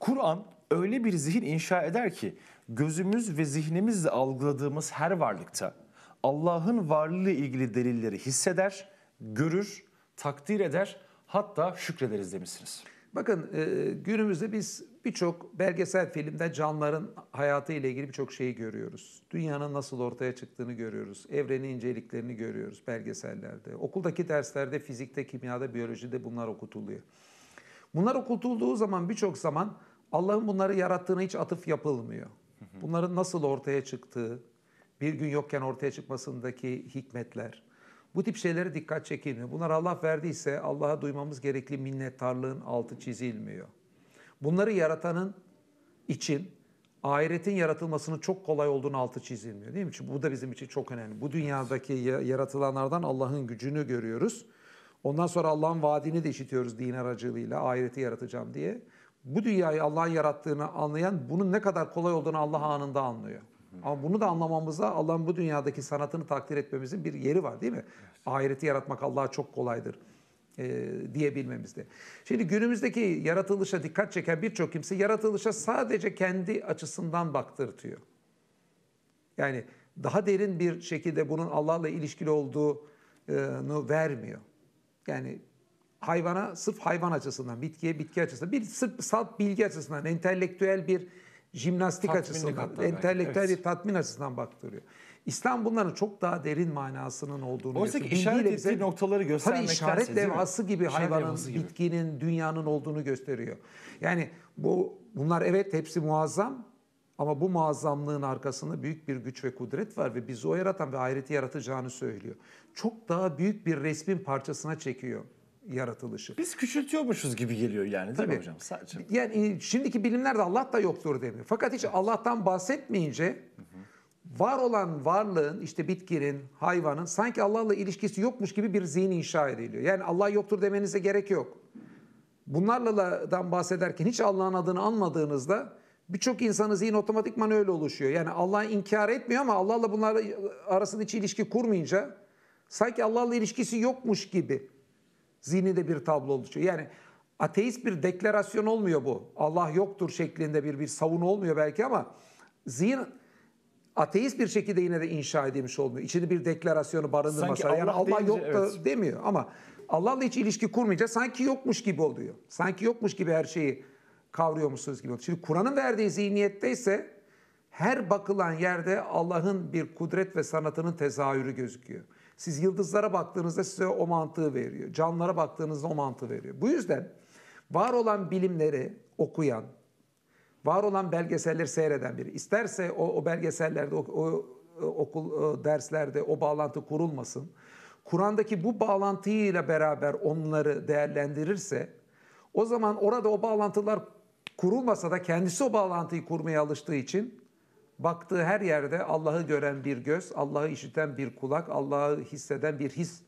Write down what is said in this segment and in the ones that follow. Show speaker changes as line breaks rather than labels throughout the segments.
Kur'an öyle bir zihin inşa eder ki gözümüz ve zihnimizle algıladığımız her varlıkta Allah'ın varlığı ile ilgili delilleri hisseder, görür, takdir eder hatta şükrederiz demişsiniz. Bakın e, günümüzde biz birçok belgesel filmde canlıların hayatı ile ilgili birçok şeyi görüyoruz. Dünyanın nasıl ortaya çıktığını görüyoruz. Evrenin inceliklerini görüyoruz belgesellerde. Okuldaki derslerde fizikte, kimyada, biyolojide bunlar okutuluyor. Bunlar okutulduğu zaman birçok zaman Allah'ın bunları yarattığına hiç atıf yapılmıyor. Bunların nasıl ortaya çıktığı, bir gün yokken ortaya çıkmasındaki hikmetler, bu tip şeylere dikkat çekilmiyor. Bunlar Allah verdiyse Allah'a duymamız gerekli minnettarlığın altı çizilmiyor. Bunları yaratanın için ahiretin yaratılmasının çok kolay olduğunu altı çizilmiyor değil mi? Çünkü bu da bizim için çok önemli. Bu dünyadaki yaratılanlardan Allah'ın gücünü görüyoruz. Ondan sonra Allah'ın vaadini de işitiyoruz din aracılığıyla ahireti yaratacağım diye. Bu dünyayı Allah'ın yarattığını anlayan bunun ne kadar kolay olduğunu Allah anında anlıyor. Ama bunu da anlamamızda Allah'ın bu dünyadaki sanatını takdir etmemizin bir yeri var değil mi? Evet. Ahireti yaratmak Allah'a çok kolaydır e, diyebilmemizde. Şimdi günümüzdeki yaratılışa dikkat çeken birçok kimse yaratılışa sadece kendi açısından baktırtıyor. Yani daha derin bir şekilde bunun Allah'la ilişkili olduğunu vermiyor. Yani hayvana sırf hayvan açısından, bitkiye bitki açısından, bir sırf salt bilgi açısından, entelektüel bir jimnastik Tatminlik açısından, entelektüel belki. bir tatmin açısından baktırıyor. İslam bunların çok daha derin manasının olduğunu Oysa ki işaret ettiği noktaları göstermekten Tabii işaret levhası gibi işaret hayvanın, gibi. bitkinin, dünyanın olduğunu gösteriyor. Yani bu bunlar evet hepsi muazzam ama bu muazzamlığın arkasında büyük bir güç ve kudret var ve bizi o yaratan ve ahireti yaratacağını söylüyor. Çok daha büyük bir resmin parçasına çekiyor yaratılışı. Biz küçültüyormuşuz gibi geliyor yani değil Tabii. mi hocam? Sadece. Yani e, şimdiki bilimlerde Allah da yoktur demiyor. Fakat hiç Allah'tan bahsetmeyince var olan varlığın işte bitkinin, hayvanın sanki Allah'la ilişkisi yokmuş gibi bir zihin inşa ediliyor. Yani Allah yoktur demenize gerek yok. Bunlarla Bunlarladan bahsederken hiç Allah'ın adını anmadığınızda birçok insanın zihin otomatikman öyle oluşuyor. Yani Allah'ı inkar etmiyor ama Allah'la bunlar arasında hiç ilişki kurmayınca sanki Allah'la ilişkisi yokmuş gibi zihninde bir tablo oluşuyor. Yani ateist bir deklarasyon olmuyor bu. Allah yoktur şeklinde bir bir savun olmuyor belki ama zihin ateist bir şekilde yine de inşa edilmiş olmuyor. İçinde bir deklarasyonu barındırmasa. Sanki yani Allah deyince, yoktu evet. demiyor ama Allah'la hiç ilişki kurmayınca sanki yokmuş gibi oluyor. Sanki yokmuş gibi her şeyi kavruyor musunuz gibi. Şimdi Kur'an'ın verdiği zihniyette ise her bakılan yerde Allah'ın bir kudret ve sanatının tezahürü gözüküyor. Siz yıldızlara baktığınızda size o mantığı veriyor. Canlara baktığınızda o mantığı veriyor. Bu yüzden var olan bilimleri okuyan, var olan belgeselleri seyreden biri, isterse o, o belgesellerde, o, o e, okul o e, derslerde o bağlantı kurulmasın. Kur'an'daki bu bağlantıyla beraber onları değerlendirirse o zaman orada o bağlantılar Kurulmasa da kendisi o bağlantıyı kurmaya alıştığı için baktığı her yerde Allah'ı gören bir göz, Allah'ı işiten bir kulak, Allah'ı hisseden bir his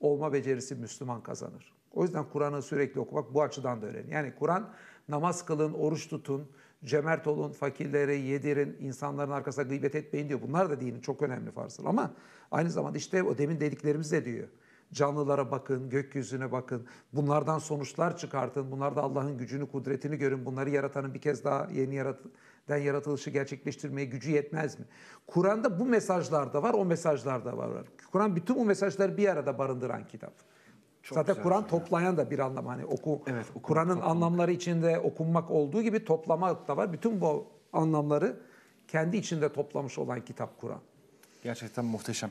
olma becerisi Müslüman kazanır. O yüzden Kur'an'ı sürekli okumak bu açıdan da önemli. Yani Kur'an namaz kılın, oruç tutun, cemert olun, fakirlere yedirin, insanların arkasına gıybet etmeyin diyor. Bunlar da dinin çok önemli farzları ama aynı zamanda işte o demin dediklerimiz de diyor. Canlılara bakın, gökyüzüne bakın. Bunlardan sonuçlar çıkartın. Bunlarda Allah'ın gücünü, kudretini görün. Bunları yaratanın bir kez daha yeni yaratıdan yaratılışı gerçekleştirmeye gücü yetmez mi? Kur'an'da bu mesajlar da var, o mesajlar da var. Kur'an bütün bu mesajları bir arada barındıran kitap. Çok Zaten Kur'an şey toplayan da bir anlam hani oku evet, Kur'an'ın anlamları içinde okunmak olduğu gibi toplama da var. Bütün bu anlamları kendi içinde toplamış olan kitap Kur'an. Gerçekten muhteşem.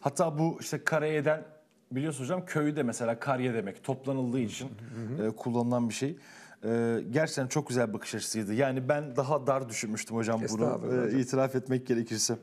Hatta bu işte eden biliyorsunuz hocam köyde mesela karye demek toplanıldığı için e, kullanılan bir şey. E, gerçekten çok güzel bakış açısıydı. Yani ben daha dar düşünmüştüm hocam bunu e, itiraf etmek gerekirse.